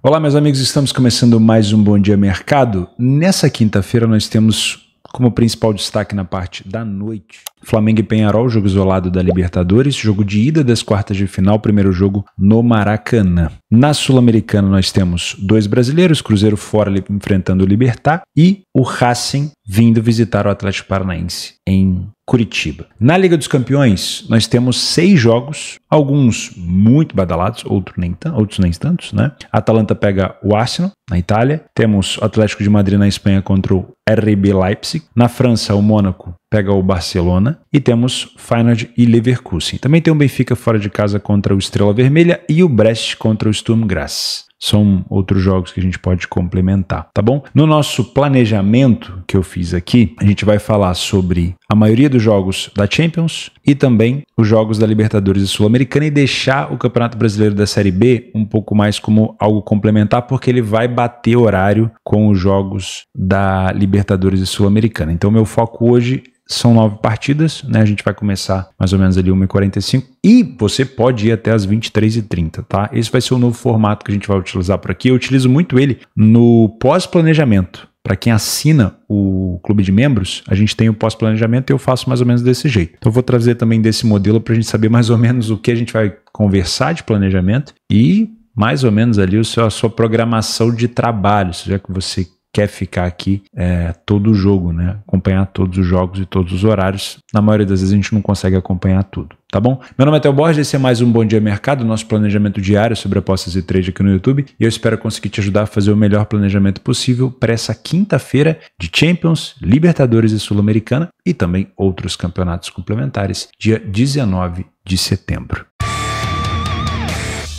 Olá, meus amigos, estamos começando mais um Bom Dia Mercado. Nessa quinta-feira, nós temos como principal destaque na parte da noite: Flamengo e Penharol, jogo isolado da Libertadores, jogo de ida das quartas de final, primeiro jogo no Maracanã. Na Sul-Americana, nós temos dois brasileiros: Cruzeiro fora enfrentando o Libertar e o Racing vindo visitar o Atlético Paranaense em Curitiba. Na Liga dos Campeões, nós temos seis jogos, alguns muito badalados, outros nem, outros nem tantos, né? Atalanta pega o Arsenal, na Itália. Temos o Atlético de Madrid na Espanha contra o RB Leipzig. Na França, o Mônaco pega o Barcelona e temos Feyenoord e Leverkusen. Também tem o Benfica fora de casa contra o Estrela Vermelha e o Brest contra o Sturm Graz. São outros jogos que a gente pode complementar, tá bom? No nosso planejamento que eu fiz aqui, a gente vai falar sobre a maioria dos jogos da Champions e também os jogos da Libertadores e Sul-Americana e deixar o Campeonato Brasileiro da Série B um pouco mais como algo complementar, porque ele vai bater horário com os jogos da Libertadores e Sul-Americana. Então, meu foco hoje são nove partidas, né? A gente vai começar mais ou menos ali 1h45 e você pode ir até as 23h30, tá? Esse vai ser o novo formato que a gente vai utilizar por aqui. Eu utilizo muito ele no pós-planejamento para quem assina o clube de membros, a gente tem o pós-planejamento e eu faço mais ou menos desse jeito. Então, eu vou trazer também desse modelo para a gente saber mais ou menos o que a gente vai conversar de planejamento e mais ou menos ali o seu, a sua programação de trabalho, se é que você quer ficar aqui é, todo o jogo, né? Acompanhar todos os jogos e todos os horários. Na maioria das vezes a gente não consegue acompanhar tudo, tá bom? Meu nome é Theo Borges, esse é mais um Bom Dia Mercado, nosso planejamento diário sobre apostas e trade aqui no YouTube. E eu espero conseguir te ajudar a fazer o melhor planejamento possível para essa quinta-feira de Champions, Libertadores e Sul-Americana e também outros campeonatos complementares, dia 19 de setembro.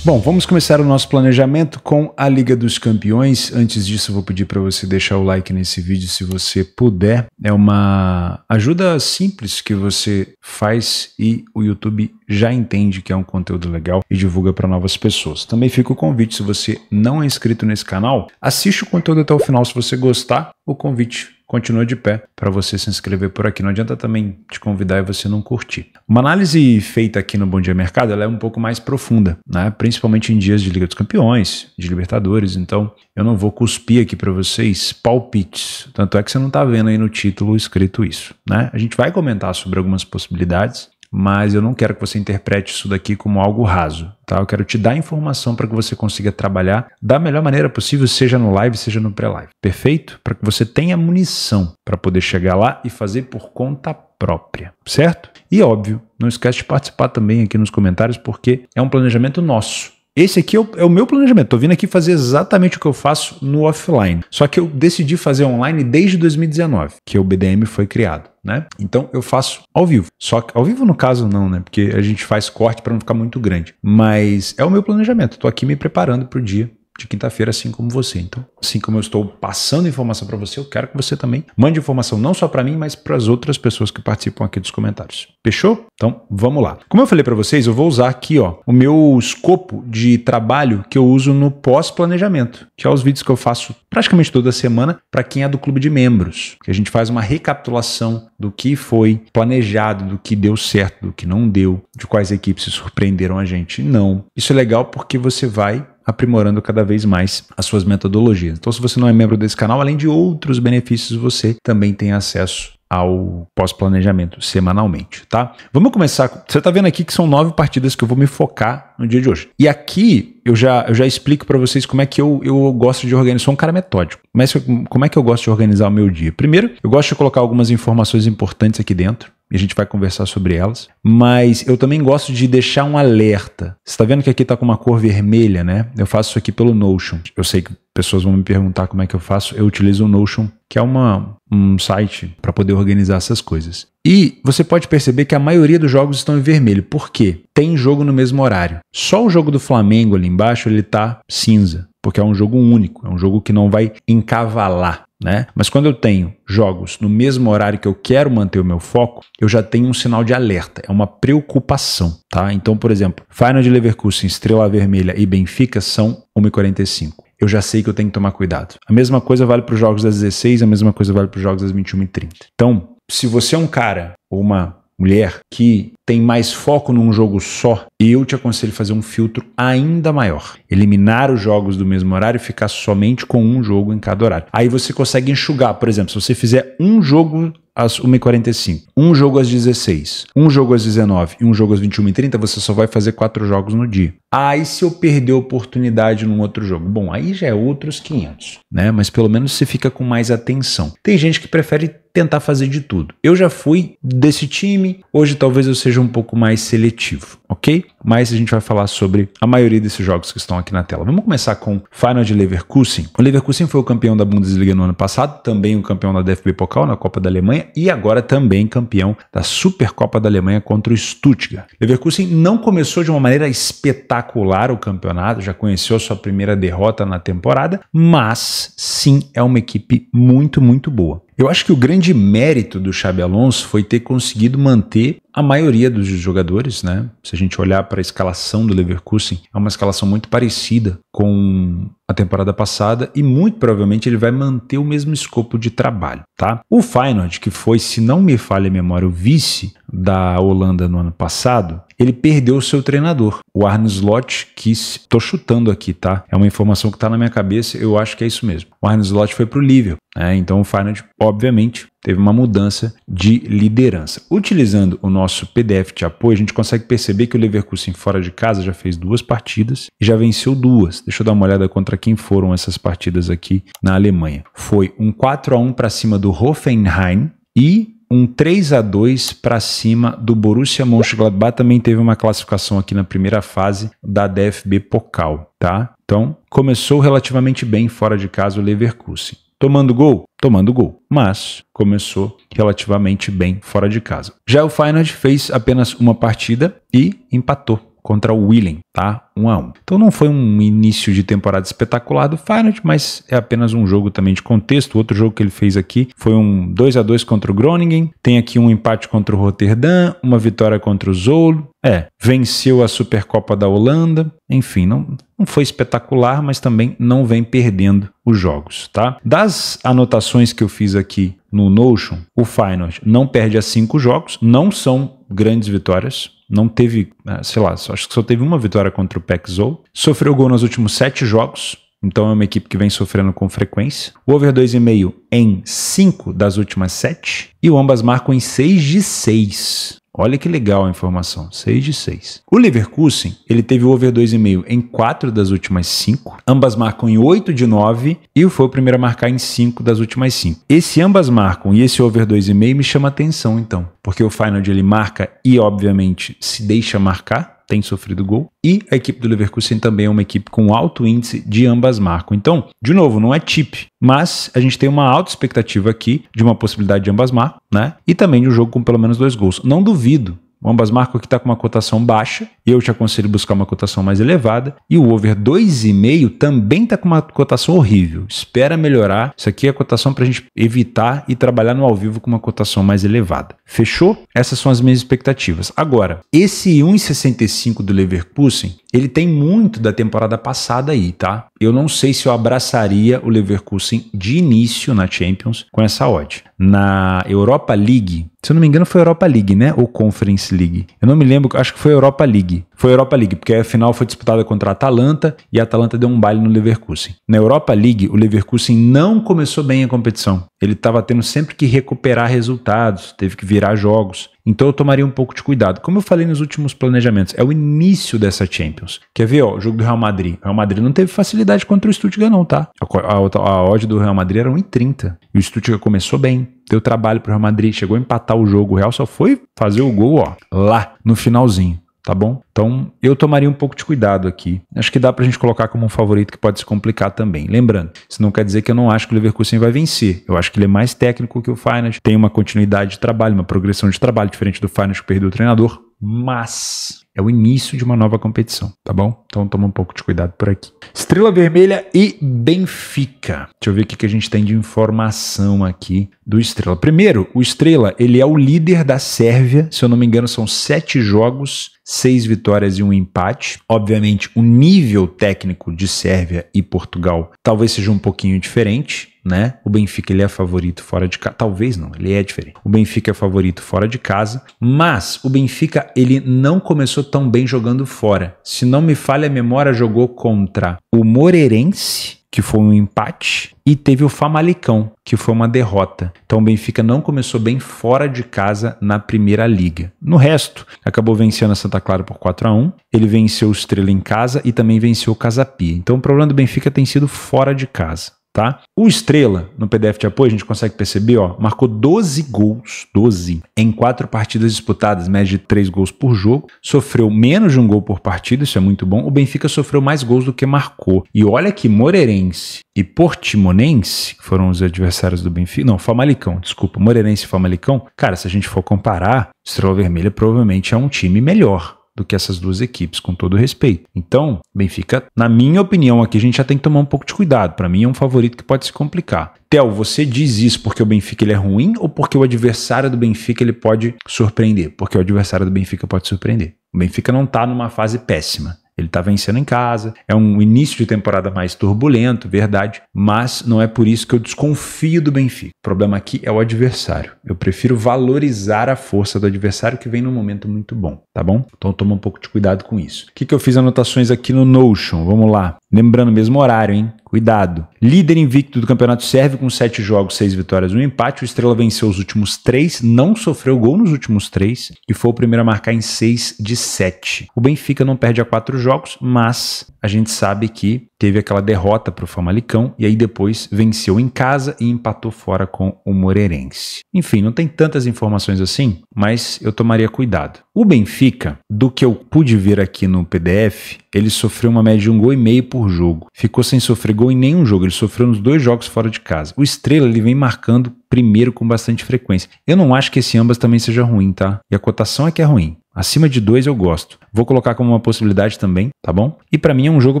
Bom, vamos começar o nosso planejamento com a Liga dos Campeões. Antes disso, vou pedir para você deixar o like nesse vídeo se você puder. É uma ajuda simples que você faz e o YouTube já entende que é um conteúdo legal e divulga para novas pessoas. Também fica o convite, se você não é inscrito nesse canal, assiste o conteúdo até o final se você gostar. O convite continua de pé para você se inscrever por aqui. Não adianta também te convidar e você não curtir. Uma análise feita aqui no Bom Dia Mercado ela é um pouco mais profunda, né? principalmente em dias de Liga dos Campeões, de Libertadores. Então eu não vou cuspir aqui para vocês palpites. Tanto é que você não está vendo aí no título escrito isso. Né? A gente vai comentar sobre algumas possibilidades mas eu não quero que você interprete isso daqui como algo raso, tá? Eu quero te dar informação para que você consiga trabalhar da melhor maneira possível, seja no live, seja no pré-live. Perfeito? Para que você tenha munição para poder chegar lá e fazer por conta própria, certo? E óbvio, não esquece de participar também aqui nos comentários, porque é um planejamento nosso. Esse aqui é o, é o meu planejamento. Estou vindo aqui fazer exatamente o que eu faço no offline. Só que eu decidi fazer online desde 2019, que o BDM foi criado né? Então eu faço ao vivo. Só que ao vivo no caso não, né? Porque a gente faz corte para não ficar muito grande. Mas é o meu planejamento. Estou aqui me preparando para o dia de quinta-feira, assim como você. Então, assim como eu estou passando informação para você, eu quero que você também mande informação não só para mim, mas para as outras pessoas que participam aqui dos comentários. Fechou? Então, vamos lá. Como eu falei para vocês, eu vou usar aqui ó, o meu escopo de trabalho que eu uso no pós-planejamento, que é os vídeos que eu faço praticamente toda semana para quem é do clube de membros, que a gente faz uma recapitulação do que foi planejado, do que deu certo, do que não deu, de quais equipes se surpreenderam a gente. Não. Isso é legal porque você vai aprimorando cada vez mais as suas metodologias. Então, se você não é membro desse canal, além de outros benefícios, você também tem acesso ao pós-planejamento semanalmente, tá? Vamos começar. Você tá vendo aqui que são nove partidas que eu vou me focar no dia de hoje. E aqui eu já, eu já explico para vocês como é que eu, eu gosto de organizar. Sou um cara metódico. Mas como é que eu gosto de organizar o meu dia? Primeiro, eu gosto de colocar algumas informações importantes aqui dentro e a gente vai conversar sobre elas. Mas eu também gosto de deixar um alerta. Você está vendo que aqui está com uma cor vermelha, né? Eu faço isso aqui pelo Notion. Eu sei que pessoas vão me perguntar como é que eu faço. Eu utilizo o Notion, que é uma, um site para poder organizar essas coisas. E você pode perceber que a maioria dos jogos estão em vermelho. Por quê? Tem jogo no mesmo horário. Só o jogo do Flamengo ali embaixo ele está cinza, porque é um jogo único, é um jogo que não vai encavalar né? Mas quando eu tenho jogos no mesmo horário que eu quero manter o meu foco, eu já tenho um sinal de alerta, é uma preocupação, tá? Então, por exemplo, Final de Leverkusen, Estrela Vermelha e Benfica são 1h45. Eu já sei que eu tenho que tomar cuidado. A mesma coisa vale para os jogos das 16, a mesma coisa vale para os jogos das 21 h 30. Então, se você é um cara ou uma mulher que tem mais foco num jogo só, eu te aconselho fazer um filtro ainda maior. Eliminar os jogos do mesmo horário e ficar somente com um jogo em cada horário. Aí você consegue enxugar, por exemplo, se você fizer um jogo às 1h45, um jogo às 16, um jogo às 19 e um jogo às 21h30, você só vai fazer quatro jogos no dia. Aí ah, se eu perder a oportunidade num outro jogo? Bom, aí já é outros 500, né? Mas pelo menos você fica com mais atenção. Tem gente que prefere tentar fazer de tudo. Eu já fui desse time, hoje talvez eu seja um pouco mais seletivo, ok? mas a gente vai falar sobre a maioria desses jogos que estão aqui na tela. Vamos começar com o Final de Leverkusen. O Leverkusen foi o campeão da Bundesliga no ano passado, também o campeão da DFB Pokal na Copa da Alemanha e agora também campeão da Supercopa da Alemanha contra o Stuttgart. Leverkusen não começou de uma maneira espetacular o campeonato, já conheceu sua primeira derrota na temporada, mas sim é uma equipe muito, muito boa. Eu acho que o grande mérito do Xabi Alonso foi ter conseguido manter a maioria dos jogadores, né? Se a gente olhar para a escalação do Leverkusen, é uma escalação muito parecida com a temporada passada e muito provavelmente ele vai manter o mesmo escopo de trabalho, tá? O Feyenoord, que foi, se não me falha a memória, o vice da Holanda no ano passado, ele perdeu o seu treinador. O Arne Slot que estou chutando aqui, tá? É uma informação que está na minha cabeça, eu acho que é isso mesmo. O Arne Slot foi pro Liverpool, né? Então o Feyenoord, obviamente, teve uma mudança de liderança. Utilizando o nosso PDF de apoio, a gente consegue perceber que o Leverkusen fora de casa já fez duas partidas e já venceu duas. Deixa eu dar uma olhada contra quem foram essas partidas aqui na Alemanha. Foi um 4 a 1 para cima do Hoffenheim e um 3 a 2 para cima do Borussia Mönchengladbach. Também teve uma classificação aqui na primeira fase da DFB Pokal, tá? Então, começou relativamente bem fora de casa o Leverkusen. Tomando gol? Tomando gol. Mas começou relativamente bem fora de casa. Já o Feyenoord fez apenas uma partida e empatou contra o Willing, tá? 1 um a 1. Um. Então não foi um início de temporada espetacular do Feyenoord, mas é apenas um jogo também de contexto. Outro jogo que ele fez aqui foi um 2 a 2 contra o Groningen, tem aqui um empate contra o Rotterdam, uma vitória contra o Zolo. É, venceu a Supercopa da Holanda. Enfim, não, não foi espetacular, mas também não vem perdendo os jogos, tá? Das anotações que eu fiz aqui no Notion, o Feyenoord não perde a cinco jogos, não são grandes vitórias, não teve, é, sei lá, acho que só teve uma vitória contra o Pexol. Sofreu gol nos últimos sete jogos, então é uma equipe que vem sofrendo com frequência. O over 2,5 em cinco das últimas sete E ambas marcam em 6 de 6. Olha que legal a informação, 6 de 6. O Leverkusen, ele teve o over 2,5 em 4 das últimas 5, ambas marcam em 8 de 9 e foi o primeiro a marcar em 5 das últimas 5. Esse ambas marcam e esse over 2,5 me chama atenção então, porque o Final ele marca e obviamente se deixa marcar, tem sofrido gol. E a equipe do Leverkusen também é uma equipe com alto índice de ambas marcam. Então, de novo, não é tip, mas a gente tem uma alta expectativa aqui de uma possibilidade de ambas marcam, né? E também de um jogo com pelo menos dois gols. Não duvido o ambas marcam que está com uma cotação baixa, eu te aconselho buscar uma cotação mais elevada. E o over 2,5 também está com uma cotação horrível. Espera melhorar. Isso aqui é a cotação para a gente evitar e trabalhar no ao vivo com uma cotação mais elevada. Fechou? Essas são as minhas expectativas. Agora, esse 1,65 do Leverkusen, ele tem muito da temporada passada aí, tá? Eu não sei se eu abraçaria o Leverkusen de início na Champions com essa odd. Na Europa League, se eu não me engano foi Europa League, né? Ou Conference League. Eu não me lembro, acho que foi Europa League. Foi Europa League, porque a final foi disputada contra a Atalanta e a Atalanta deu um baile no Leverkusen. Na Europa League, o Leverkusen não começou bem a competição. Ele estava tendo sempre que recuperar resultados, teve que virar jogos. Então eu tomaria um pouco de cuidado. Como eu falei nos últimos planejamentos, é o início dessa Champions. Quer ver, ó, o jogo do Real Madrid. O Real Madrid não teve facilidade contra o Stuttgart não, tá? A, a, a odd do Real Madrid era 1,30. E o Stuttgart começou bem, deu trabalho pro Real Madrid, chegou a empatar o jogo. O Real só foi fazer o gol, ó, lá no finalzinho tá bom? Então eu tomaria um pouco de cuidado aqui. Acho que dá pra gente colocar como um favorito que pode se complicar também. Lembrando, isso não quer dizer que eu não acho que o Leverkusen vai vencer. Eu acho que ele é mais técnico que o Finance, tem uma continuidade de trabalho, uma progressão de trabalho diferente do Finance que perdeu o treinador, mas é o início de uma nova competição, tá bom? Então toma um pouco de cuidado por aqui. Estrela Vermelha e Benfica. Deixa eu ver o que a gente tem de informação aqui do Estrela. Primeiro, o Estrela, ele é o líder da Sérvia, se eu não me engano são sete jogos, seis vitórias e um empate. Obviamente o nível técnico de Sérvia e Portugal talvez seja um pouquinho diferente, né? O Benfica ele é favorito fora de casa, talvez não, ele é diferente. O Benfica é favorito fora de casa, mas o Benfica ele não começou tão bem jogando fora. Se não me falha a memória, jogou contra o Moreirense, que foi um empate, e teve o Famalicão, que foi uma derrota. Então o Benfica não começou bem fora de casa na primeira liga. No resto, acabou vencendo a Santa Clara por 4 a 1 ele venceu o Estrela em casa e também venceu o Casapia. Então o problema do Benfica tem sido fora de casa tá? O Estrela, no PDF de apoio, a gente consegue perceber, ó, marcou 12 gols, 12, em quatro partidas disputadas, média de 3 gols por jogo, sofreu menos de um gol por partida, isso é muito bom. O Benfica sofreu mais gols do que marcou. E olha que Moreirense e Portimonense, que foram os adversários do Benfica, não, Famalicão, desculpa, Moreirense e Famalicão, cara, se a gente for comparar, Estrela Vermelha provavelmente é um time melhor do que essas duas equipes, com todo respeito. Então, Benfica, na minha opinião aqui, a gente já tem que tomar um pouco de cuidado. Para mim é um favorito que pode se complicar. Tel, você diz isso porque o Benfica ele é ruim ou porque o adversário do Benfica ele pode surpreender? Porque o adversário do Benfica pode surpreender. O Benfica não está numa fase péssima. Ele está vencendo em casa. É um início de temporada mais turbulento, verdade, mas não é por isso que eu desconfio do Benfica. O problema aqui é o adversário. Eu prefiro valorizar a força do adversário que vem num momento muito bom, tá bom? Então toma um pouco de cuidado com isso. O que, que eu fiz anotações aqui no Notion? Vamos lá. Lembrando, mesmo horário, hein? Cuidado. Líder invicto do Campeonato serve com 7 jogos, 6 vitórias e um empate. O Estrela venceu os últimos 3, não sofreu gol nos últimos 3 e foi o primeiro a marcar em 6 de 7. O Benfica não perde a 4 jogos, mas a gente sabe que teve aquela derrota para o Famalicão e aí depois venceu em casa e empatou fora com o Moreirense. Enfim, não tem tantas informações assim, mas eu tomaria cuidado. O Benfica, do que eu pude ver aqui no PDF, ele sofreu uma média de um gol e meio por jogo. Ficou sem sofrer gol em nenhum jogo, ele sofreu nos dois jogos fora de casa. O Estrela ele vem marcando primeiro com bastante frequência. Eu não acho que esse ambas também seja ruim, tá? E a cotação é que é ruim. Acima de 2 eu gosto. Vou colocar como uma possibilidade também, tá bom? E para mim é um jogo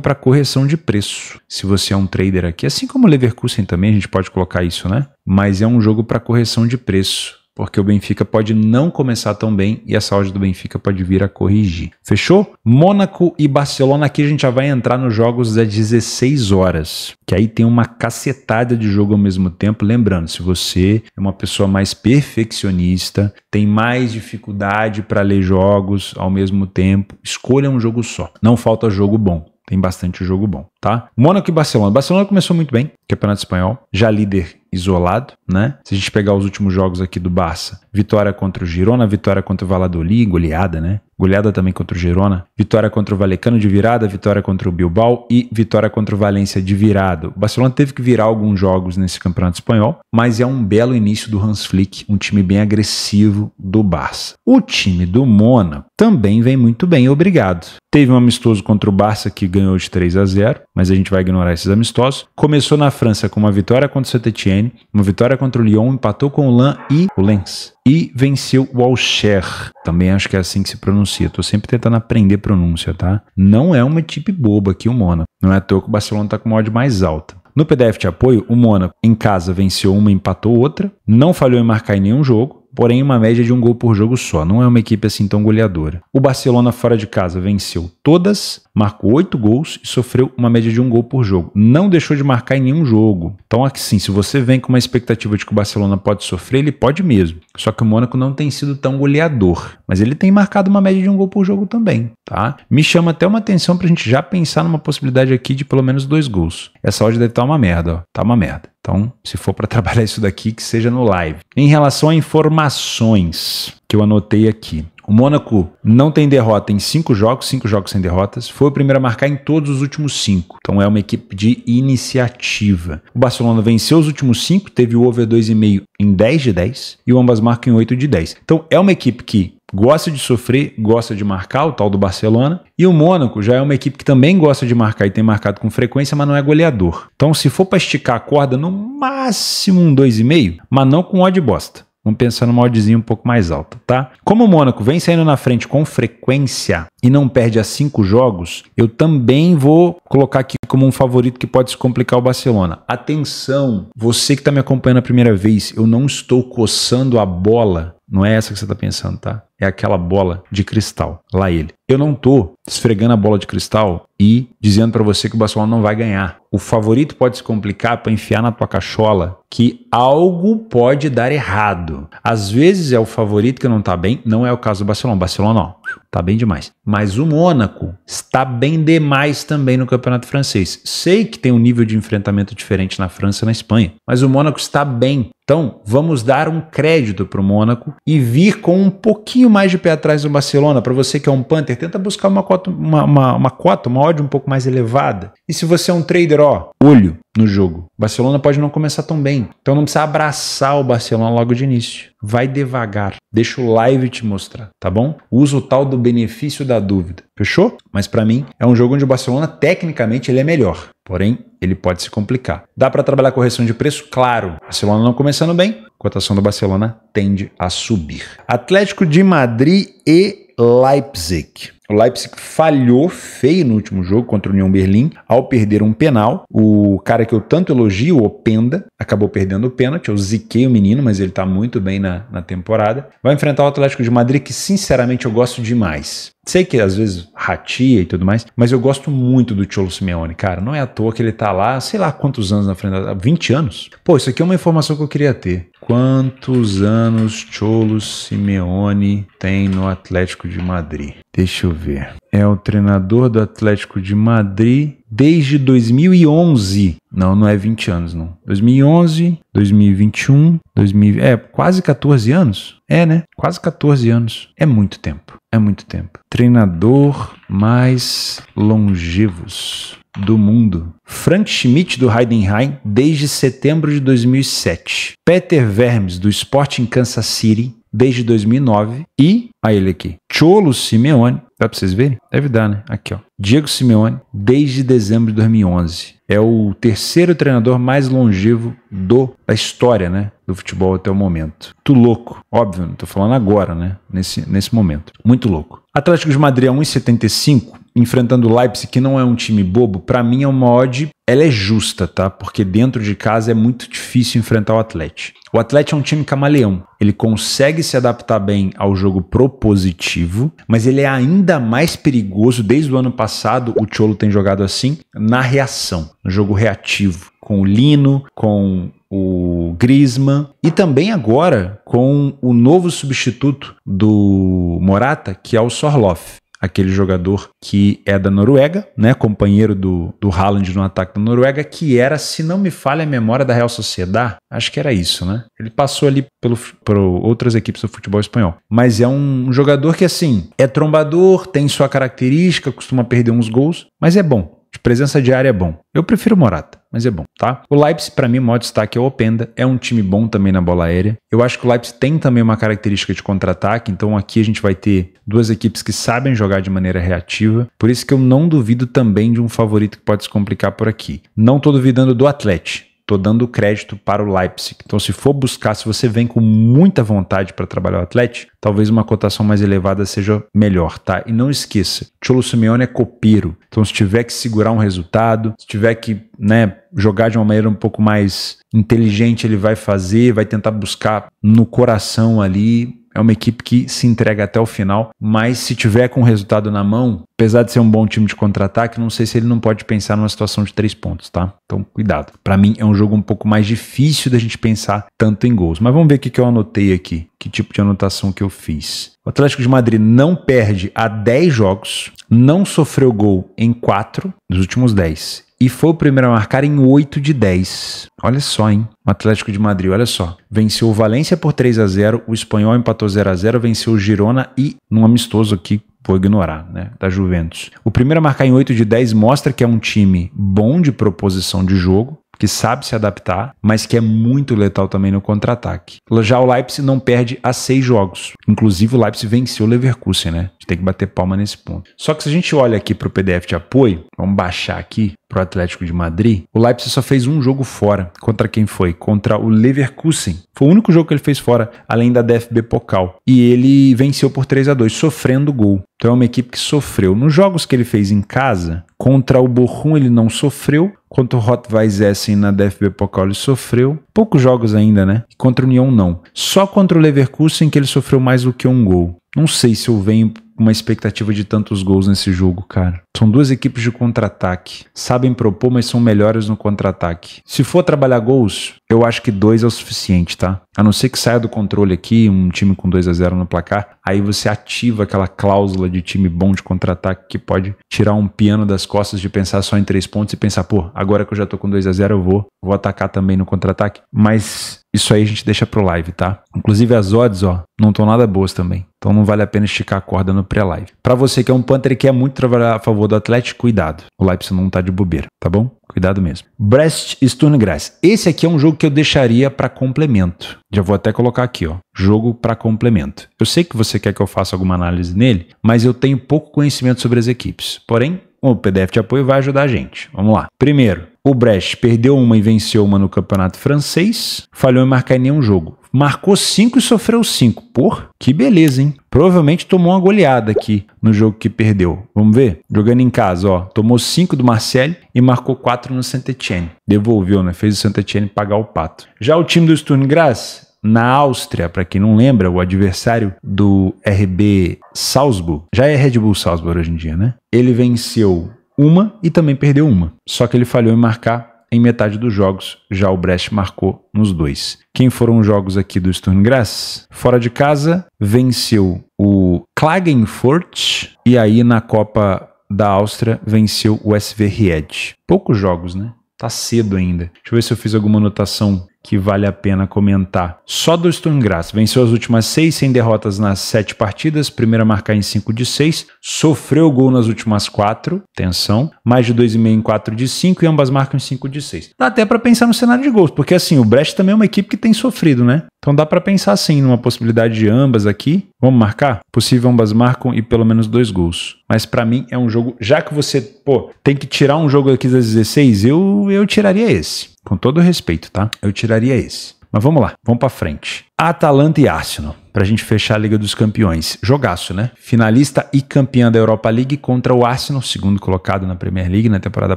para correção de preço. Se você é um trader aqui, assim como o Leverkusen também, a gente pode colocar isso, né? Mas é um jogo para correção de preço porque o Benfica pode não começar tão bem e a saúde do Benfica pode vir a corrigir. Fechou? Mônaco e Barcelona aqui a gente já vai entrar nos jogos das 16 horas, que aí tem uma cacetada de jogo ao mesmo tempo. Lembrando, se você é uma pessoa mais perfeccionista, tem mais dificuldade para ler jogos ao mesmo tempo, escolha um jogo só. Não falta jogo bom tem bastante jogo bom, tá? Mônaco e Barcelona. Barcelona começou muito bem, Campeonato Espanhol, já líder isolado, né? Se a gente pegar os últimos jogos aqui do Barça, vitória contra o Girona, vitória contra o Valladolid, goleada, né? Goleada também contra o Girona, vitória contra o Valecano de virada, vitória contra o Bilbao e vitória contra o Valência de virado. O Barcelona teve que virar alguns jogos nesse Campeonato Espanhol, mas é um belo início do Hans Flick, um time bem agressivo do Barça. O time do Mônaco também vem muito bem, obrigado. Teve um amistoso contra o Barça que ganhou de 3 a 0, mas a gente vai ignorar esses amistosos. Começou na França com uma vitória contra o Saint-Étienne, uma vitória contra o Lyon, empatou com o Lens e o Lens e venceu o Alcher. Também acho que é assim que se pronuncia. Tô sempre tentando aprender pronúncia, tá? Não é uma equipe boba aqui o Mona. Não é à toa que o Barcelona tá com uma odd mais alta. No PDF de apoio, o Mona em casa venceu uma, empatou outra, não falhou em marcar em nenhum jogo, porém uma média de um gol por jogo só. Não é uma equipe assim tão goleadora. O Barcelona fora de casa venceu todas, marcou oito gols e sofreu uma média de um gol por jogo. Não deixou de marcar em nenhum jogo. Então, assim, se você vem com uma expectativa de que o Barcelona pode sofrer, ele pode mesmo. Só que o Mônaco não tem sido tão goleador, mas ele tem marcado uma média de um gol por jogo também, tá? Me chama até uma atenção para a gente já pensar numa possibilidade aqui de pelo menos dois gols. Essa odd deve estar tá uma merda, ó. Tá uma merda. Então, se for para trabalhar isso daqui, que seja no live. Em relação a informações que eu anotei aqui. O Mônaco não tem derrota em cinco jogos, cinco jogos sem derrotas. Foi o primeiro a marcar em todos os últimos cinco. Então é uma equipe de iniciativa. O Barcelona venceu os últimos cinco, teve o over 2,5 em 10 de 10 e o ambas marcam em 8 de 10. Então é uma equipe que gosta de sofrer, gosta de marcar, o tal do Barcelona. E o Mônaco já é uma equipe que também gosta de marcar e tem marcado com frequência, mas não é goleador. Então, se for para esticar a corda, no máximo um 2,5, mas não com odd bosta. Vamos pensar numa oddzinha um pouco mais alta, tá? Como o Mônaco vem saindo na frente com frequência e não perde a cinco jogos, eu também vou colocar aqui como um favorito que pode se complicar o Barcelona. Atenção, você que está me acompanhando a primeira vez, eu não estou coçando a bola não é essa que você está pensando, tá? É aquela bola de cristal. Lá ele. Eu não tô esfregando a bola de cristal e dizendo para você que o Barcelona não vai ganhar. O favorito pode se complicar para enfiar na tua cachola que algo pode dar errado. Às vezes é o favorito que não tá bem, não é o caso do Barcelona. Barcelona, ó, muito, tá bem demais. Mas o Mônaco está bem demais também no campeonato francês. Sei que tem um nível de enfrentamento diferente na França e na Espanha, mas o Mônaco está bem. Então, vamos dar um crédito para o Mônaco e vir com um pouquinho mais de pé atrás do Barcelona. Para você que é um Panther, tenta buscar uma cota, uma, uma, uma cota, uma odd um pouco mais elevada. E se você é um trader, ó, olho, no jogo. Barcelona pode não começar tão bem. Então não precisa abraçar o Barcelona logo de início. Vai devagar. Deixa o live te mostrar, tá bom? Usa o tal do benefício da dúvida. Fechou? Mas para mim é um jogo onde o Barcelona tecnicamente ele é melhor. Porém, ele pode se complicar. Dá para trabalhar correção de preço? Claro. Barcelona não começando bem, cotação do Barcelona tende a subir. Atlético de Madrid e Leipzig. O Leipzig falhou feio no último jogo contra o União Berlim ao perder um penal. O cara que eu tanto elogio, o Openda, acabou perdendo o pênalti. Eu é ziquei o menino, mas ele está muito bem na, na temporada. Vai enfrentar o Atlético de Madrid, que sinceramente eu gosto demais. Sei que às vezes ratia e tudo mais, mas eu gosto muito do Cholo Simeone, cara. Não é à toa que ele tá lá, sei lá quantos anos na frente, 20 anos? Pô, isso aqui é uma informação que eu queria ter. Quantos anos Cholo Simeone tem no Atlético de Madrid? Deixa eu ver. É o treinador do Atlético de Madrid desde 2011. Não, não é 20 anos, não. 2011, 2021, 2020. é quase 14 anos. É, né? Quase 14 anos. É muito tempo há muito tempo. Treinador mais longevos do mundo. Frank Schmidt do Heidenheim desde setembro de 2007. Peter Vermes do Sporting Kansas City desde 2009 e olha ele aqui, Cholo Simeone Dá pra vocês verem? Deve dar, né? Aqui, ó. Diego Simeone, desde dezembro de 2011. É o terceiro treinador mais longevo do, da história, né? Do futebol até o momento. Muito louco. Óbvio, não tô falando agora, né? Nesse, nesse momento. Muito louco. Atlético de Madrid é 1,75 enfrentando o Leipzig, que não é um time bobo, para mim é uma odd, ela é justa, tá? Porque dentro de casa é muito difícil enfrentar o Atlético. O Atlético é um time camaleão. Ele consegue se adaptar bem ao jogo propositivo, mas ele é ainda mais perigoso. Desde o ano passado, o Cholo tem jogado assim na reação, no jogo reativo, com o Lino, com o Griezmann e também agora com o novo substituto do Morata, que é o Sorloff aquele jogador que é da Noruega, né, companheiro do, do Haaland no ataque da Noruega, que era, se não me falha a memória, da Real Sociedad, acho que era isso, né? Ele passou ali pelo, por outras equipes do futebol espanhol. Mas é um jogador que, assim, é trombador, tem sua característica, costuma perder uns gols, mas é bom. Presença diária é bom. Eu prefiro Morata, mas é bom, tá? O Leipzig, para mim, o maior destaque é o Openda. É um time bom também na bola aérea. Eu acho que o Leipzig tem também uma característica de contra-ataque, então aqui a gente vai ter duas equipes que sabem jogar de maneira reativa. Por isso que eu não duvido também de um favorito que pode se complicar por aqui. Não tô duvidando do Atlético Estou dando crédito para o Leipzig. Então, se for buscar, se você vem com muita vontade para trabalhar o Atlético, talvez uma cotação mais elevada seja melhor, tá? E não esqueça, Cholo Simeone é copeiro. Então, se tiver que segurar um resultado, se tiver que, né, jogar de uma maneira um pouco mais inteligente, ele vai fazer, vai tentar buscar no coração ali é uma equipe que se entrega até o final, mas se tiver com o resultado na mão, apesar de ser um bom time de contra-ataque, não sei se ele não pode pensar numa situação de três pontos, tá? Então, cuidado. Para mim, é um jogo um pouco mais difícil da gente pensar tanto em gols. Mas vamos ver o que, eu anotei aqui, que tipo de anotação que eu fiz. O Atlético de Madrid não perde há 10 jogos, não sofreu gol em 4 dos últimos 10 e foi o primeiro a marcar em 8 de 10. Olha só, hein? O Atlético de Madrid, olha só. Venceu o Valência por 3 a 0 o Espanhol empatou 0 a 0 venceu o Girona e, num amistoso aqui, vou ignorar, né? Da Juventus. O primeiro a marcar em 8 de 10 mostra que é um time bom de proposição de jogo, que sabe se adaptar, mas que é muito letal também no contra-ataque. Já o Leipzig não perde a seis jogos. Inclusive, o Leipzig venceu o Leverkusen, né? A gente tem que bater palma nesse ponto. Só que se a gente olha aqui para o PDF de apoio, vamos baixar aqui, para o Atlético de Madrid, o Leipzig só fez um jogo fora. Contra quem foi? Contra o Leverkusen. Foi o único jogo que ele fez fora, além da DFB Pokal. E ele venceu por 3 a 2 sofrendo gol. Então é uma equipe que sofreu. Nos jogos que ele fez em casa, contra o Bochum ele não sofreu, contra o rot Essen na DFB Pokal ele sofreu. Poucos jogos ainda, né? E contra o União não. Só contra o Leverkusen que ele sofreu mais do que um gol. Não sei se eu venho uma expectativa de tantos gols nesse jogo, cara. São duas equipes de contra-ataque. Sabem propor, mas são melhores no contra-ataque. Se for trabalhar gols, eu acho que dois é o suficiente, tá? A não ser que saia do controle aqui, um time com 2 a 0 no placar, aí você ativa aquela cláusula de time bom de contra-ataque que pode tirar um piano das costas de pensar só em três pontos e pensar, pô, agora que eu já tô com 2 a 0 eu vou, vou atacar também no contra-ataque. Mas isso aí a gente deixa pro live, tá? Inclusive as odds, ó, não estão nada boas também. Então não vale a pena esticar a corda no pré-live. Para você que é um punter e quer é muito trabalhar a favor do Atlético, cuidado. O Leipzig não tá de bobeira, tá bom? Cuidado mesmo. Brest Sturmgrass. Esse aqui é um jogo que eu deixaria para complemento. Já vou até colocar aqui, ó. Jogo para complemento. Eu sei que você quer que eu faça alguma análise nele, mas eu tenho pouco conhecimento sobre as equipes. Porém, o PDF de apoio vai ajudar a gente. Vamos lá. Primeiro, o Brest perdeu uma e venceu uma no campeonato francês, falhou em marcar em nenhum jogo. Marcou 5 e sofreu 5. Por? Que beleza, hein? Provavelmente tomou uma goleada aqui no jogo que perdeu. Vamos ver? Jogando em casa, ó. Tomou 5 do Marcelli e marcou 4 no saint Etienne. Devolveu, né? Fez o saint Etienne pagar o pato. Já o time do Sturm Graz, na Áustria, para quem não lembra, o adversário do RB Salzburg, já é Red Bull Salzburg hoje em dia, né? Ele venceu uma e também perdeu uma. Só que ele falhou em marcar em metade dos jogos, já o Brest marcou nos dois. Quem foram os jogos aqui do Sturm Graz? Fora de casa, venceu o Klagenfurt e aí na Copa da Áustria venceu o SV Ried. Poucos jogos, né? Tá cedo ainda. Deixa eu ver se eu fiz alguma anotação que vale a pena comentar. Só Dustin Grass venceu as últimas seis sem derrotas nas sete partidas, primeira a marcar em cinco de seis. sofreu gol nas últimas quatro, tensão, mais de dois e meio em quatro de cinco e ambas marcam em cinco de seis. Dá até para pensar no cenário de gols, porque assim, o Brecht também é uma equipe que tem sofrido, né? Então dá para pensar assim numa possibilidade de ambas aqui. Vamos marcar? Possível ambas marcam e pelo menos dois gols. Mas para mim é um jogo, já que você, pô, tem que tirar um jogo aqui das 16, eu eu tiraria esse. Com todo respeito, tá? Eu tiraria esse. Mas vamos lá, vamos para frente. Atalanta e Arsenal, para a gente fechar a Liga dos Campeões. Jogaço, né? Finalista e campeã da Europa League contra o Arsenal, segundo colocado na Premier League na temporada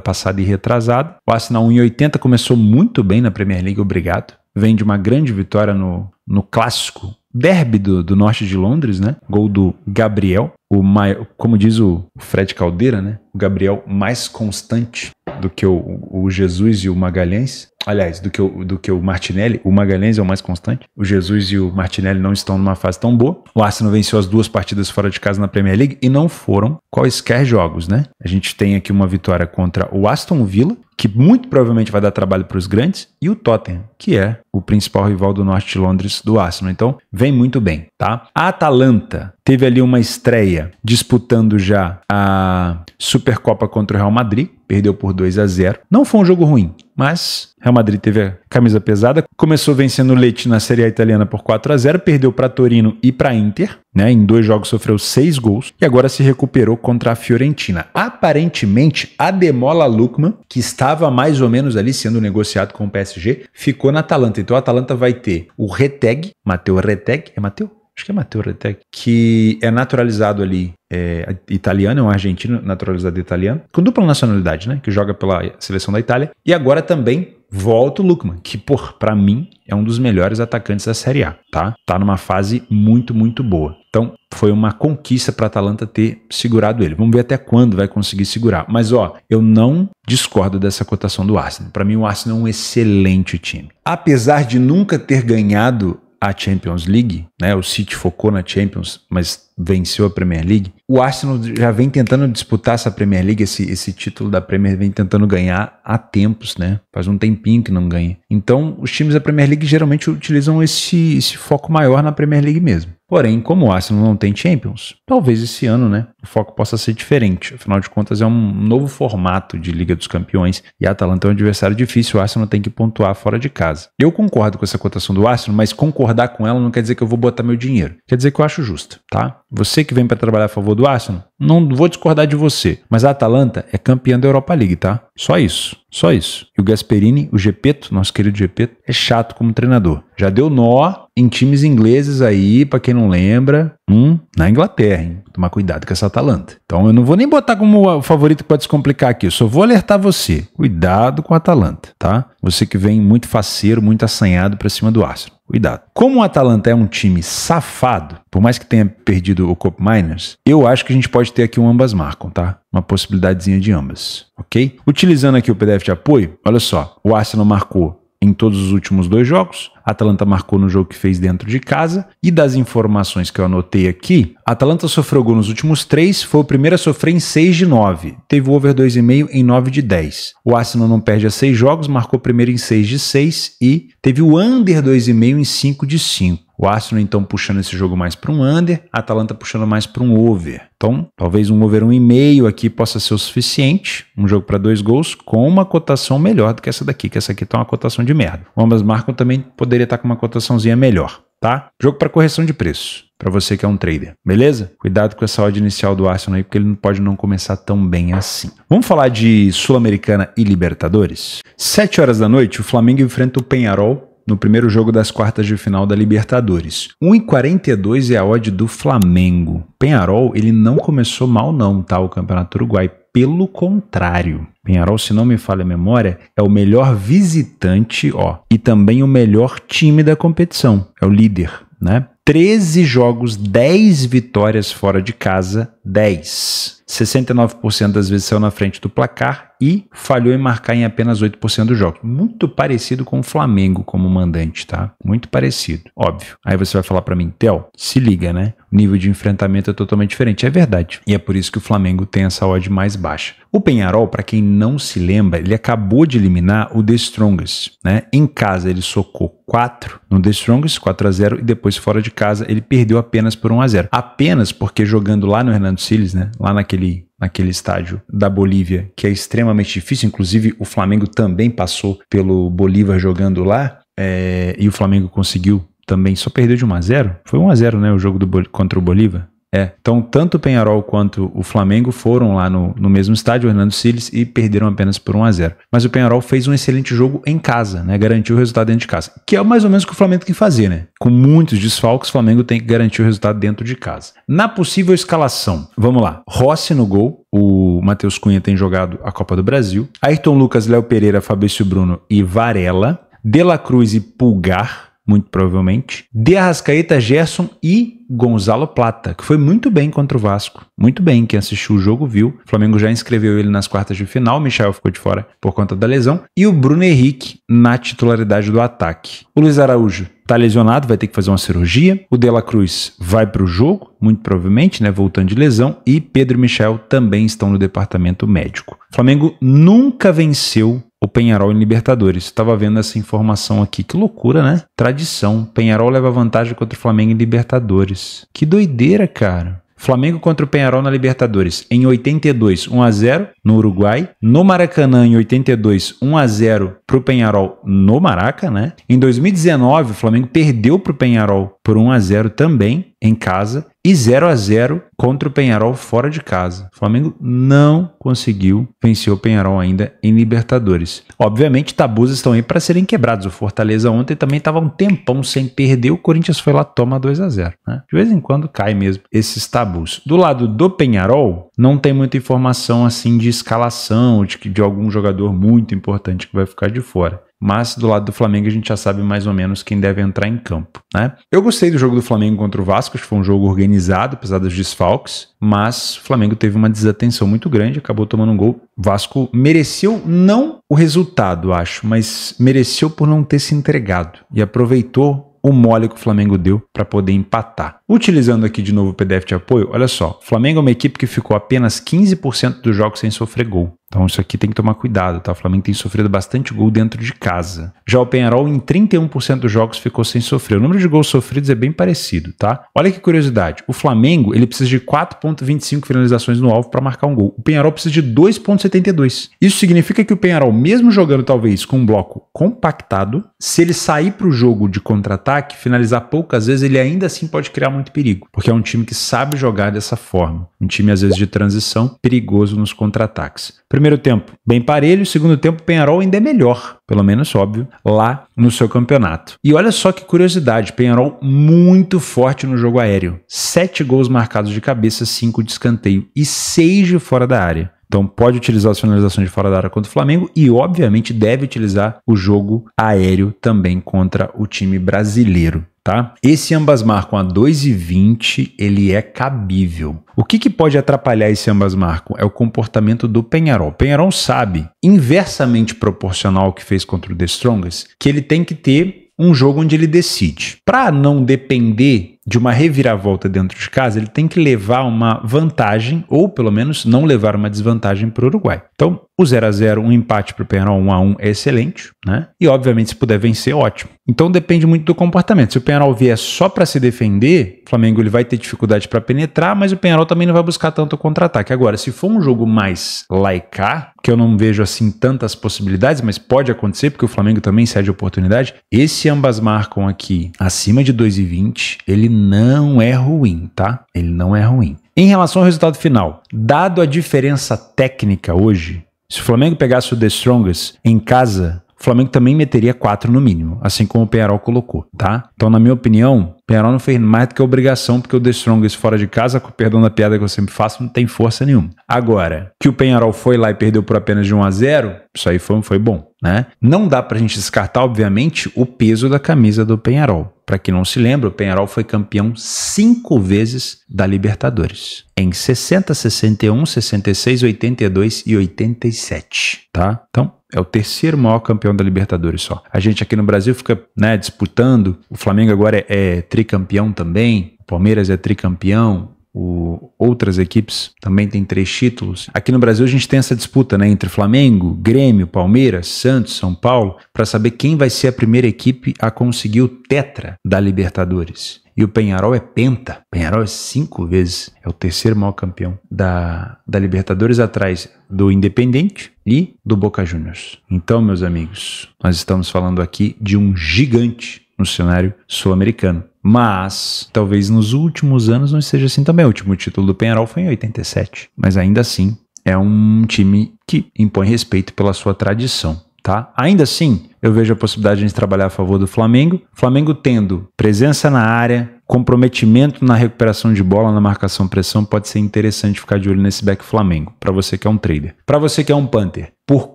passada e retrasado. O Arsenal 1,80 começou muito bem na Premier League, obrigado. Vem de uma grande vitória no, no clássico derby do, do norte de Londres, né? Gol do Gabriel, o maior, como diz o Fred Caldeira, né? O Gabriel mais constante do que o, o Jesus e o Magalhães. Aliás, do que, o, do que o Martinelli, o Magalhães é o mais constante. O Jesus e o Martinelli não estão numa fase tão boa. O Arsenal venceu as duas partidas fora de casa na Premier League e não foram quaisquer jogos, né? A gente tem aqui uma vitória contra o Aston Villa, que muito provavelmente vai dar trabalho para os grandes, e o Tottenham, que é o principal rival do norte de Londres do Arsenal. Então, vem muito bem, tá? A Atalanta teve ali uma estreia disputando já a Supercopa contra o Real Madrid, perdeu por 2 a 0. Não foi um jogo ruim, mas Real Madrid teve a camisa pesada, começou vencendo o Leite na Série A italiana por 4 a 0, perdeu para Torino e para Inter, né? Em dois jogos sofreu seis gols e agora se recuperou contra a Fiorentina. Aparentemente, a Demola Lukman, que estava mais ou menos ali sendo negociado com o PSG, ficou na Atalanta. Então a Atalanta vai ter o Reteg, Mateu Reteg, é Mateu? acho que é Matura até, que é naturalizado ali, é, italiano, é um argentino naturalizado italiano, com dupla nacionalidade, né? Que joga pela seleção da Itália. E agora também volta o Lukman, que, por para mim, é um dos melhores atacantes da Série A, tá? Tá numa fase muito, muito boa. Então, foi uma conquista para Atalanta ter segurado ele. Vamos ver até quando vai conseguir segurar. Mas, ó, eu não discordo dessa cotação do Arsenal. Para mim, o Arsenal é um excelente time. Apesar de nunca ter ganhado a Champions League, né? O City focou na Champions, mas venceu a Premier League. O Arsenal já vem tentando disputar essa Premier League, esse, esse título da Premier vem tentando ganhar há tempos, né? Faz um tempinho que não ganha. Então, os times da Premier League geralmente utilizam esse, esse foco maior na Premier League mesmo. Porém, como o Arsenal não tem Champions, talvez esse ano, né, o foco possa ser diferente. Afinal de contas, é um novo formato de Liga dos Campeões e a Atalanta é um adversário difícil, o Arsenal tem que pontuar fora de casa. Eu concordo com essa cotação do Arsenal, mas concordar com ela não quer dizer que eu vou botar meu dinheiro. Quer dizer que eu acho justo, tá? Você que vem para trabalhar a favor do Arsenal, não vou discordar de você, mas a Atalanta é campeã da Europa League, tá? Só isso, só isso. E o Gasperini, o Gepeto, nosso querido Gepeto, é chato como treinador. Já deu nó em times ingleses aí, para quem não lembra, hum, na Inglaterra, hein? Tomar cuidado com essa Atalanta. Então eu não vou nem botar como o favorito para descomplicar aqui, eu só vou alertar você. Cuidado com a Atalanta, tá? Você que vem muito faceiro, muito assanhado para cima do Arsenal. Cuidado. Como o Atalanta é um time safado, por mais que tenha perdido o Cop Miners, eu acho que a gente pode ter aqui um ambas marcam, tá? Uma possibilidadezinha de ambas, ok? Utilizando aqui o PDF de apoio, olha só, o Arsenal marcou em todos os últimos dois jogos, Atlanta marcou no jogo que fez dentro de casa. E das informações que eu anotei aqui, a Atalanta sofreu gol nos últimos três, foi o primeiro a sofrer em 6 de 9. Teve o over 2,5 em 9 de 10. O Arsenal não perde a 6 jogos, marcou primeiro em 6 de 6 e teve o under 2,5 em 5 de 5. O Arsenal então puxando esse jogo mais para um under, a Atalanta puxando mais para um over. Então, talvez um over 1,5 aqui possa ser o suficiente, um jogo para dois gols, com uma cotação melhor do que essa daqui, que essa aqui está uma cotação de merda. Ambas marcam também poderia estar tá com uma cotaçãozinha melhor tá? Jogo para correção de preço, para você que é um trader, beleza? Cuidado com essa odd inicial do Arsenal aí, porque ele não pode não começar tão bem assim. Vamos falar de Sul-Americana e Libertadores? 7 horas da noite, o Flamengo enfrenta o Penharol no primeiro jogo das quartas de final da Libertadores. 1,42 é a odd do Flamengo. Penharol, ele não começou mal não, tá? O Campeonato Uruguai. Pelo contrário, Penharol, se não me falha a memória, é o melhor visitante, ó, e também o melhor time da competição, é o líder, né? 13 jogos, 10 vitórias fora de casa, 10. 69% das vezes saiu na frente do placar e falhou em marcar em apenas 8% dos jogos. Muito parecido com o Flamengo como mandante, tá? Muito parecido, óbvio. Aí você vai falar para mim, Theo, se liga, né? O nível de enfrentamento é totalmente diferente. É verdade. E é por isso que o Flamengo tem essa odd mais baixa. O Penharol, para quem não se lembra, ele acabou de eliminar o The Strongest, né? Em casa ele socou 4 no The Strongest, 4 a 0 e depois fora de casa ele perdeu apenas por 1 a 0. Apenas porque jogando lá no Hernando Siles, né? Lá naquele naquele, naquele estádio da Bolívia, que é extremamente difícil. Inclusive, o Flamengo também passou pelo Bolívar jogando lá, é, e o Flamengo conseguiu também, só perdeu de 1 a 0 Foi 1 a 0 né, o jogo do, contra o Bolívar? É, então tanto o Penharol quanto o Flamengo foram lá no, no mesmo estádio, Hernando Siles, e perderam apenas por 1 a 0 Mas o Penharol fez um excelente jogo em casa, né? Garantiu o resultado dentro de casa. Que é mais ou menos o que o Flamengo tem que fazer, né? Com muitos desfalques, o Flamengo tem que garantir o resultado dentro de casa. Na possível escalação, vamos lá. Rossi no gol, o Matheus Cunha tem jogado a Copa do Brasil. Ayrton Lucas, Léo Pereira, Fabrício Bruno e Varela. De La Cruz e Pulgar muito provavelmente, de Arrascaeta, Gerson e Gonzalo Plata, que foi muito bem contra o Vasco. Muito bem, quem assistiu o jogo viu. O Flamengo já inscreveu ele nas quartas de final, o Michel ficou de fora por conta da lesão. E o Bruno Henrique na titularidade do ataque. O Luiz Araújo está lesionado, vai ter que fazer uma cirurgia. O Dela Cruz vai para o jogo, muito provavelmente, né, voltando de lesão. E Pedro e Michel também estão no departamento médico. O Flamengo nunca venceu o Penharol em Libertadores. Estava vendo essa informação aqui. Que loucura, né? Tradição. Penharol leva vantagem contra o Flamengo em Libertadores. Que doideira, cara. Flamengo contra o Penharol na Libertadores em 82, 1 a 0 no Uruguai, no Maracanã em 82, 1 a 0 para o Penharol no Maraca, né? Em 2019 o Flamengo perdeu para o Penharol por 1 a 0 também em casa e 0 a 0 contra o Penharol fora de casa. O Flamengo não conseguiu vencer o Penharol ainda em Libertadores. Obviamente, tabus estão aí para serem quebrados. O Fortaleza ontem também estava um tempão sem perder, o Corinthians foi lá toma 2 a 0, né? De vez em quando cai mesmo esses tabus. Do lado do Penharol, não tem muita informação assim de escalação, de, de algum jogador muito importante que vai ficar de fora mas do lado do Flamengo a gente já sabe mais ou menos quem deve entrar em campo, né? Eu gostei do jogo do Flamengo contra o Vasco, acho que foi um jogo organizado, apesar dos desfalques, mas o Flamengo teve uma desatenção muito grande, acabou tomando um gol. Vasco mereceu não o resultado, acho, mas mereceu por não ter se entregado e aproveitou o mole que o Flamengo deu para poder empatar. Utilizando aqui de novo o PDF de apoio, olha só, Flamengo é uma equipe que ficou apenas 15% dos jogos sem sofrer gol. Então isso aqui tem que tomar cuidado, tá? O Flamengo tem sofrido bastante gol dentro de casa. Já o Penharol em 31% dos jogos ficou sem sofrer. O número de gols sofridos é bem parecido, tá? Olha que curiosidade. O Flamengo, ele precisa de 4.25 finalizações no alvo para marcar um gol. O Penharol precisa de 2.72. Isso significa que o Penharol, mesmo jogando talvez com um bloco compactado, se ele sair para o jogo de contra-ataque, finalizar poucas vezes, ele ainda assim pode criar muito perigo, porque é um time que sabe jogar dessa forma. Um time às vezes de transição perigoso nos contra-ataques. Primeiro tempo bem parelho, segundo tempo Penharol ainda é melhor, pelo menos óbvio, lá no seu campeonato. E olha só que curiosidade, Penharol muito forte no jogo aéreo. Sete gols marcados de cabeça, cinco de escanteio e seis de fora da área. Então pode utilizar as finalizações de fora da área contra o Flamengo e, obviamente, deve utilizar o jogo aéreo também contra o time brasileiro tá? Esse ambas marcam a 2,20 ele é cabível. O que, que pode atrapalhar esse ambas marcam é o comportamento do Penharol. Penharol sabe, inversamente proporcional ao que fez contra o The Strongest, que ele tem que ter um jogo onde ele decide. Para não depender de uma reviravolta dentro de casa, ele tem que levar uma vantagem, ou pelo menos não levar uma desvantagem para o Uruguai. Então, o 0 a 0 um empate para o Penarol 1 a 1 é excelente, né? E obviamente se puder vencer, ótimo. Então depende muito do comportamento. Se o Penarol vier só para se defender, o Flamengo ele vai ter dificuldade para penetrar, mas o Penarol também não vai buscar tanto contra-ataque. Agora, se for um jogo mais laicar, que eu não vejo assim tantas possibilidades, mas pode acontecer porque o Flamengo também cede oportunidade. Esse ambas marcam aqui acima de 2,20, ele não é ruim, tá? Ele não é ruim. Em relação ao resultado final, dado a diferença técnica hoje, se o Flamengo pegasse o The Strongest em casa, o Flamengo também meteria quatro no mínimo, assim como o Penharol colocou, tá? Então, na minha opinião, o Penharol não fez mais do que obrigação, porque o The Strongest fora de casa, com o perdão da piada que eu sempre faço, não tem força nenhuma. Agora, que o Penharol foi lá e perdeu por apenas de 1 a 0 isso aí foi, foi bom, né? Não dá pra gente descartar, obviamente, o peso da camisa do Penharol. Para quem não se lembra, o Penharol foi campeão cinco vezes da Libertadores. Em 60, 61, 66, 82 e 87, tá? Então, é o terceiro maior campeão da Libertadores só. A gente aqui no Brasil fica né, disputando. O Flamengo agora é, é tricampeão também. O Palmeiras é tricampeão, o, outras equipes também têm três títulos. Aqui no Brasil a gente tem essa disputa né, entre Flamengo, Grêmio, Palmeiras, Santos, São Paulo, para saber quem vai ser a primeira equipe a conseguir o tetra da Libertadores. E o Penharol é penta. Penharol é cinco vezes. É o terceiro maior campeão da, da Libertadores, atrás do Independente e do Boca Juniors. Então, meus amigos, nós estamos falando aqui de um gigante no cenário sul-americano. Mas talvez nos últimos anos não esteja assim também. O último título do Penharol foi em 87. Mas ainda assim, é um time que impõe respeito pela sua tradição. Tá? Ainda assim, eu vejo a possibilidade de a gente trabalhar a favor do Flamengo. Flamengo tendo presença na área, comprometimento na recuperação de bola, na marcação pressão, pode ser interessante ficar de olho nesse back Flamengo, para você que é um trader. Para você que é um Panther, por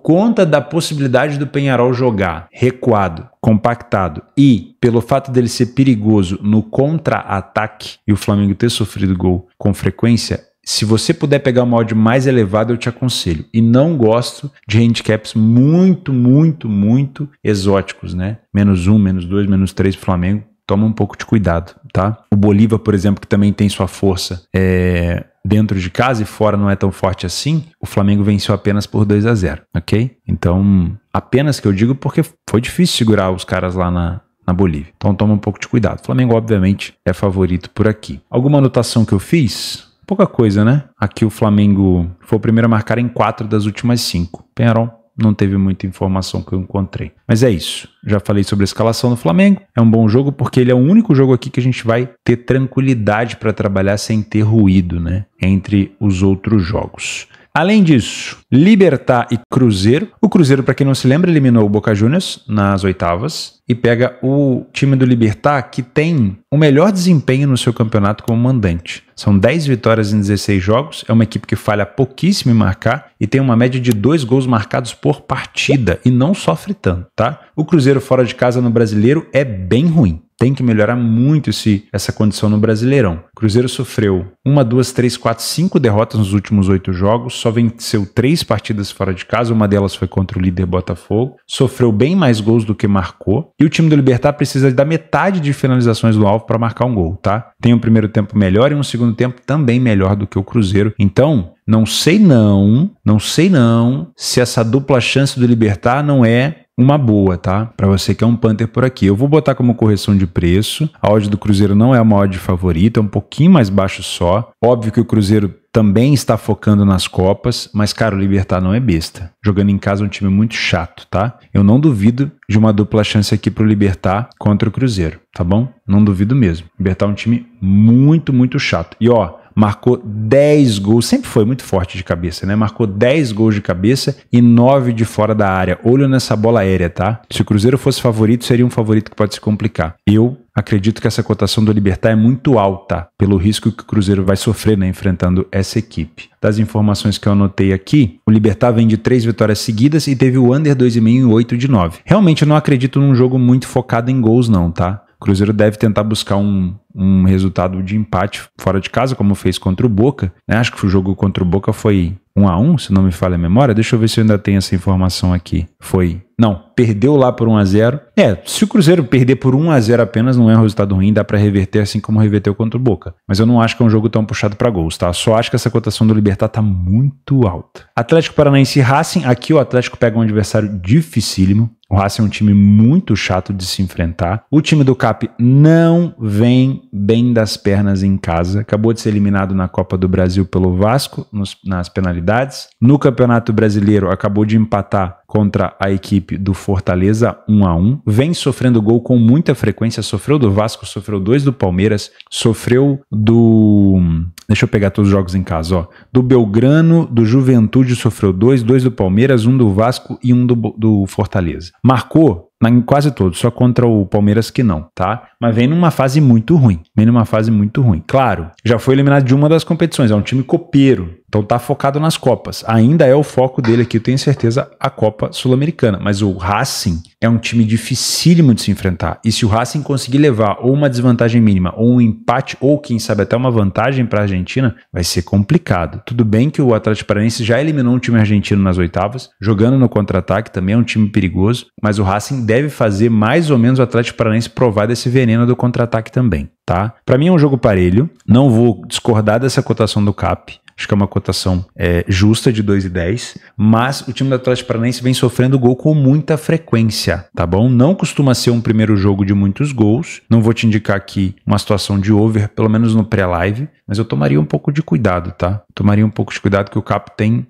conta da possibilidade do Penharol jogar recuado, compactado e pelo fato dele ser perigoso no contra-ataque e o Flamengo ter sofrido gol com frequência, se você puder pegar uma odd mais elevada, eu te aconselho. E não gosto de handicaps muito, muito, muito exóticos, né? Menos um, menos dois, menos três Flamengo toma um pouco de cuidado, tá? O Bolívar, por exemplo, que também tem sua força é, dentro de casa e fora não é tão forte assim, o Flamengo venceu apenas por 2 a 0 ok? Então, apenas que eu digo porque foi difícil segurar os caras lá na, na Bolívia. Então toma um pouco de cuidado. O Flamengo, obviamente, é favorito por aqui. Alguma anotação que eu fiz? Pouca coisa, né? Aqui o Flamengo foi o primeiro a marcar em quatro das últimas cinco. Penharol não teve muita informação que eu encontrei. Mas é isso. Já falei sobre a escalação do Flamengo. É um bom jogo porque ele é o único jogo aqui que a gente vai ter tranquilidade para trabalhar sem ter ruído, né? Entre os outros jogos. Além disso, Libertar e Cruzeiro. O Cruzeiro, para quem não se lembra, eliminou o Boca Juniors nas oitavas e pega o time do Libertar que tem o melhor desempenho no seu campeonato como mandante. São 10 vitórias em 16 jogos, é uma equipe que falha pouquíssimo em marcar e tem uma média de dois gols marcados por partida e não sofre tanto, tá? O Cruzeiro fora de casa no Brasileiro é bem ruim tem que melhorar muito esse, essa condição no Brasileirão. O Cruzeiro sofreu uma, duas, três, quatro, cinco derrotas nos últimos oito jogos, só venceu três partidas fora de casa, uma delas foi contra o líder Botafogo, sofreu bem mais gols do que marcou, e o time do Libertar precisa da metade de finalizações do alvo para marcar um gol, tá? Tem um primeiro tempo melhor e um segundo tempo também melhor do que o Cruzeiro. Então, não sei não, não sei não, se essa dupla chance do Libertar não é uma boa, tá? Para você que é um Panther por aqui. Eu vou botar como correção de preço. A odd do Cruzeiro não é a maior de favorita, é um pouquinho mais baixo só. Óbvio que o Cruzeiro também está focando nas Copas, mas, cara, o Libertar não é besta. Jogando em casa é um time muito chato, tá? Eu não duvido de uma dupla chance aqui pro Libertar contra o Cruzeiro, tá bom? Não duvido mesmo. Libertar é um time muito, muito chato. E ó, marcou 10 gols, sempre foi muito forte de cabeça, né? Marcou 10 gols de cabeça e 9 de fora da área. Olho nessa bola aérea, tá? Se o Cruzeiro fosse favorito, seria um favorito que pode se complicar. Eu acredito que essa cotação do Libertar é muito alta, pelo risco que o Cruzeiro vai sofrer né, enfrentando essa equipe. Das informações que eu anotei aqui, o Libertar vem de três vitórias seguidas e teve o under 2,5 e 8 de 9. Realmente eu não acredito num jogo muito focado em gols não, tá? O Cruzeiro deve tentar buscar um, um resultado de empate fora de casa, como fez contra o Boca. Né? Acho que o jogo contra o Boca foi 1 a 1 se não me falha a memória. Deixa eu ver se eu ainda tenho essa informação aqui. Foi. Não, perdeu lá por 1 a 0 É, se o Cruzeiro perder por 1 a 0 apenas, não é um resultado ruim, dá para reverter assim como reverteu contra o Boca. Mas eu não acho que é um jogo tão puxado para gols, tá? Só acho que essa cotação do Libertar tá muito alta. Atlético Paranaense e Racing, aqui o Atlético pega um adversário dificílimo. O Racing é um time muito chato de se enfrentar. O time do CAP não vem bem das pernas em casa. Acabou de ser eliminado na Copa do Brasil pelo Vasco nos, nas penalidades. No Campeonato Brasileiro acabou de empatar contra a equipe do Fortaleza 1 a 1. Vem sofrendo gol com muita frequência, sofreu do Vasco, sofreu dois do Palmeiras, sofreu do Deixa eu pegar todos os jogos em casa, ó. Do Belgrano, do Juventude sofreu dois, dois do Palmeiras, um do Vasco e um do, do Fortaleza. Marcou em quase todos, só contra o Palmeiras que não, tá? Mas vem numa fase muito ruim. Vem numa fase muito ruim. Claro, já foi eliminado de uma das competições, é um time copeiro, então tá focado nas Copas. Ainda é o foco dele aqui, eu tenho certeza, a Copa Sul-Americana. Mas o Racing é um time dificílimo de se enfrentar. E se o Racing conseguir levar ou uma desvantagem mínima, ou um empate, ou quem sabe até uma vantagem para a Argentina, vai ser complicado. Tudo bem que o Atlético Paranaense já eliminou um time argentino nas oitavas, jogando no contra-ataque, também é um time perigoso, mas o Racing deve fazer mais ou menos o Atlético Paranaense provar desse veneno do contra-ataque também, tá? Para mim é um jogo parelho, não vou discordar dessa cotação do CAP. Acho que é uma cotação é, justa de 2,10. Mas o time do Atlético Paranaense vem sofrendo gol com muita frequência, tá bom? Não costuma ser um primeiro jogo de muitos gols. Não vou te indicar aqui uma situação de over, pelo menos no pré-live. Mas eu tomaria um pouco de cuidado, tá? Tomaria um pouco de cuidado que o Capo tem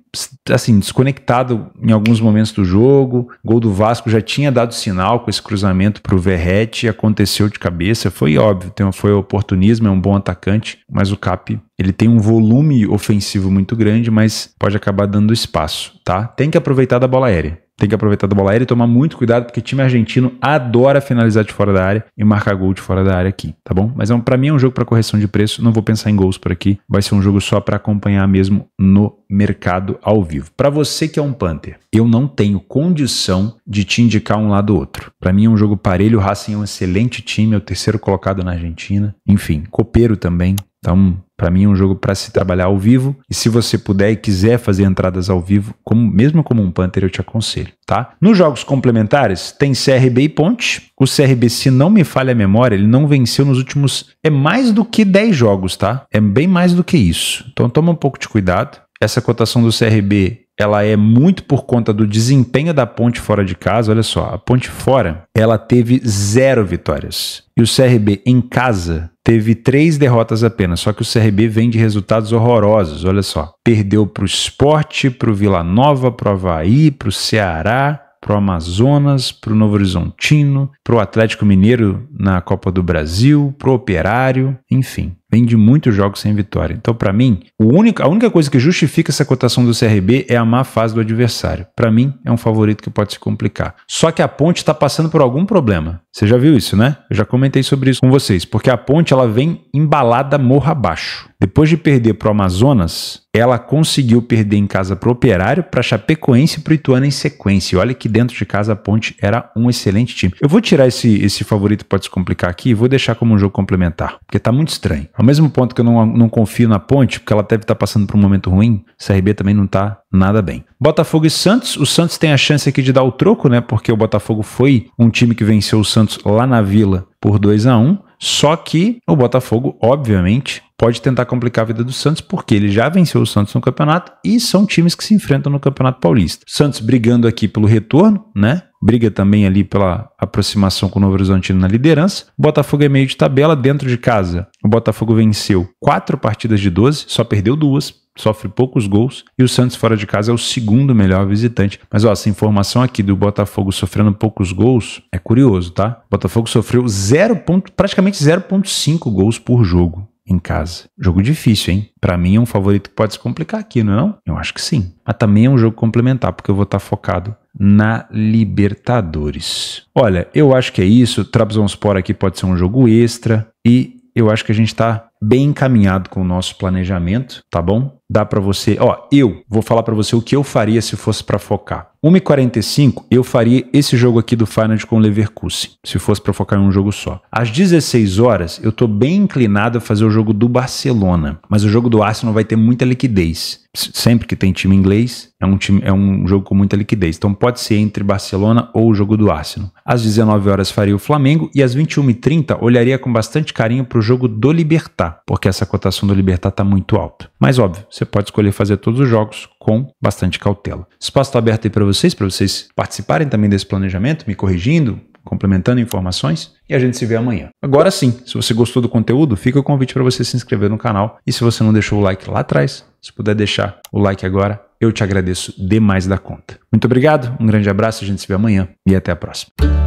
assim, desconectado em alguns momentos do jogo. Gol do Vasco já tinha dado sinal com esse cruzamento para o Verrete, aconteceu de cabeça, foi óbvio, tem, foi oportunismo, é um bom atacante, mas o Cap ele tem um volume ofensivo muito grande, mas pode acabar dando espaço tá? Tem que aproveitar da bola aérea. Tem que aproveitar da bola aérea e tomar muito cuidado, porque time argentino adora finalizar de fora da área e marcar gol de fora da área aqui, tá bom? Mas é um, para mim é um jogo para correção de preço, não vou pensar em gols por aqui, vai ser um jogo só para acompanhar mesmo no mercado ao vivo. Para você que é um Panther, eu não tenho condição de te indicar um lado ou outro. Para mim é um jogo parelho, o Racing é um excelente time, é o terceiro colocado na Argentina, enfim, Copeiro também, então, para mim é um jogo para se trabalhar ao vivo e se você puder e quiser fazer entradas ao vivo, como, mesmo como um Panther, eu te aconselho, tá? Nos jogos complementares tem CRB e Ponte. O CRB, se não me falha a memória, ele não venceu nos últimos é mais do que 10 jogos, tá? É bem mais do que isso. Então toma um pouco de cuidado. Essa cotação do CRB ela é muito por conta do desempenho da Ponte fora de casa. Olha só, a Ponte fora, ela teve zero vitórias. E o CRB em casa teve três derrotas apenas, só que o CRB vem de resultados horrorosos, olha só. Perdeu para o Esporte, para o Vila Nova, para o Havaí, para o Ceará, para o Amazonas, para o Novo Horizontino, para o Atlético Mineiro na Copa do Brasil, para o Operário, enfim vem de muitos jogos sem vitória. Então, para mim, único, a única coisa que justifica essa cotação do CRB é a má fase do adversário. Para mim, é um favorito que pode se complicar. Só que a Ponte está passando por algum problema. Você já viu isso, né? Eu já comentei sobre isso com vocês, porque a Ponte ela vem embalada morra abaixo. Depois de perder para o Amazonas, ela conseguiu perder em casa para o Operário, para Chapecoense e para o Ituano em sequência. E olha que dentro de casa a Ponte era um excelente time. Eu vou tirar esse, esse favorito pode se complicar aqui e vou deixar como um jogo complementar, porque tá muito estranho. Ao mesmo ponto que eu não, não confio na Ponte, porque ela deve estar tá passando por um momento ruim, CRB também não tá nada bem. Botafogo e Santos, o Santos tem a chance aqui de dar o troco, né? Porque o Botafogo foi um time que venceu o Santos lá na Vila por 2 a 1 só que o Botafogo, obviamente, pode tentar complicar a vida do Santos, porque ele já venceu o Santos no campeonato e são times que se enfrentam no Campeonato Paulista. Santos brigando aqui pelo retorno, né? Briga também ali pela aproximação com o Novo Horizonte na liderança. Botafogo é meio de tabela dentro de casa. O Botafogo venceu quatro partidas de 12, só perdeu duas, sofre poucos gols e o Santos fora de casa é o segundo melhor visitante. Mas ó, essa informação aqui do Botafogo sofrendo poucos gols é curioso, tá? O Botafogo sofreu 0. Ponto, praticamente 0.5 gols por jogo em casa. Jogo difícil, hein? Para mim é um favorito que pode se complicar aqui, não é? Não? Eu acho que sim. Mas também é um jogo complementar, porque eu vou estar tá focado na Libertadores. Olha, eu acho que é isso. Trabzonspor aqui pode ser um jogo extra e eu acho que a gente está bem encaminhado com o nosso planejamento, tá bom? dá para você. Ó, eu vou falar para você o que eu faria se fosse para focar. 1h45, eu faria esse jogo aqui do Final com o Leverkusen, se fosse para focar em um jogo só. Às 16 horas, eu tô bem inclinado a fazer o jogo do Barcelona, mas o jogo do Arsenal vai ter muita liquidez. Sempre que tem time inglês, é um, time, é um jogo com muita liquidez. Então pode ser entre Barcelona ou o jogo do Arsenal. Às 19 horas faria o Flamengo e às 21h30 olharia com bastante carinho para o jogo do Libertar, porque essa cotação do Libertar tá muito alta. Mas óbvio, você pode escolher fazer todos os jogos com bastante cautela. Espaço está aberto aí para vocês, para vocês participarem também desse planejamento, me corrigindo, complementando informações e a gente se vê amanhã. Agora sim, se você gostou do conteúdo, fica o convite para você se inscrever no canal e se você não deixou o like lá atrás, se puder deixar o like agora, eu te agradeço demais da conta. Muito obrigado, um grande abraço, a gente se vê amanhã e até a próxima.